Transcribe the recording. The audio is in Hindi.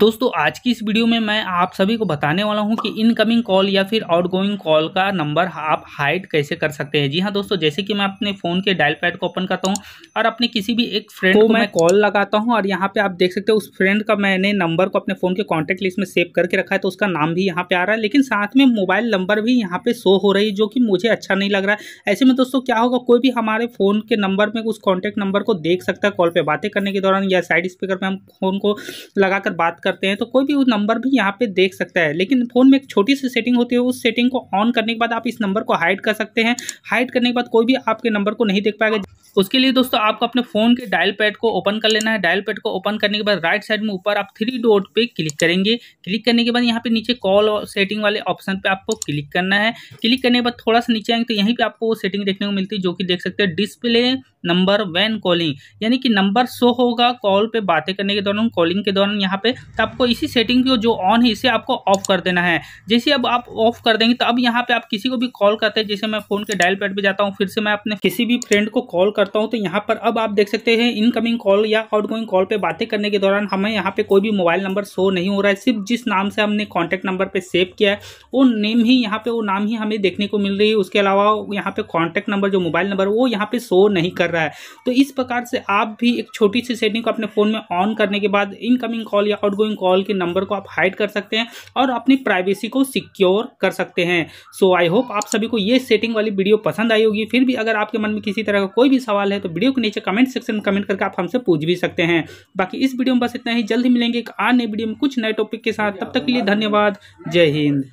दोस्तों आज की इस वीडियो में मैं आप सभी को बताने वाला हूं कि इनकमिंग कॉल या फिर आउटगोइंग कॉल का नंबर आप हाइड कैसे कर सकते हैं जी हाँ दोस्तों जैसे कि मैं अपने फ़ोन के डायल पैड को ओपन करता हूं और अपने किसी भी एक फ्रेंड तो को मैं कॉल लगाता हूं और यहाँ पे आप देख सकते हो उस फ्रेंड का मैंने नंबर को अपने फ़ोन के कॉन्टैक्ट लिस्ट में सेव करके रखा है तो उसका नाम भी यहाँ पर आ रहा है लेकिन साथ में मोबाइल नंबर भी यहाँ पर शो हो रही है जो कि मुझे अच्छा नहीं लग रहा है ऐसे में दोस्तों क्या होगा कोई भी हमारे फ़ोन के नंबर में उस कॉन्टैक्ट नंबर को देख सकता है कॉल पर बातें करने के दौरान या साइड स्पीकर पर हम फ़ोन को लगा बात करते हैं तो कोई भी वो नंबर भी यहाँ पे देख सकता है लेकिन फ़ोन में एक छोटी सी सेटिंग होती है उस सेटिंग को ऑन करने के बाद आप इस नंबर को हाइड कर सकते हैं हाइड करने के बाद कोई भी आपके नंबर को नहीं देख पाएगा उसके लिए दोस्तों आपको अपने फ़ोन के डायल पैड को ओपन कर लेना है डायल पैड को ओपन करने के बाद राइट साइड में ऊपर आप थ्री डॉट पे क्लिक करेंगे क्लिक करने के बाद यहाँ पे नीचे कॉल और सेटिंग वाले ऑप्शन पे आपको क्लिक करना है क्लिक करने के बाद थोड़ा सा नीचे आएंगे तो यहीं पर आपको वो सेटिंग देखने को मिलती है जो कि देख सकते हैं डिस्प्ले नंबर वैन कॉलिंग यानी कि नंबर शो होगा कॉल पर बातें करने के दौरान कॉलिंग के दौरान यहाँ पे तो आपको इसी सेटिंग को जो ऑन है इसे आपको ऑफ कर देना है जैसे अब आप ऑफ कर देंगे तो अब यहाँ पे आप किसी को भी कॉल करते हैं जैसे मैं फोन के डायल पैड पर जाता हूँ फिर से मैं अपने किसी भी फ्रेंड को कॉल कर करता हूँ तो यहाँ पर अब आप देख सकते हैं इनकमिंग कॉल या आउटगोइंग कॉल पे बातें करने के दौरान हमें यहाँ पे कोई भी मोबाइल नंबर शो नहीं हो रहा है सिर्फ जिस नाम से हमने कॉन्टैक्ट नंबर पे सेव किया है वो नेम ही यहाँ पे वो नाम ही हमें देखने को मिल रही है उसके अलावा यहाँ पे कॉन्टैक्ट नंबर जो मोबाइल नंबर वो यहाँ पर शो नहीं कर रहा है तो इस प्रकार से आप भी एक छोटी सी सेटिंग को अपने फ़ोन में ऑन करने के बाद इनकमिंग कॉल या आउट कॉल के नंबर को आप हाइड कर सकते हैं और अपनी प्राइवेसी को सिक्योर कर सकते हैं सो आई होप आप सभी को ये सेटिंग वाली वीडियो पसंद आई होगी फिर भी अगर आपके मन में किसी तरह का कोई भी सवाल है तो वीडियो के नीचे कमेंट सेक्शन में कमेंट करके आप हमसे पूछ भी सकते हैं बाकी इस वीडियो में बस इतना ही जल्द ही मिलेंगे एक आने वीडियो में कुछ नए टॉपिक के साथ तब तक के लिए धन्यवाद जय हिंद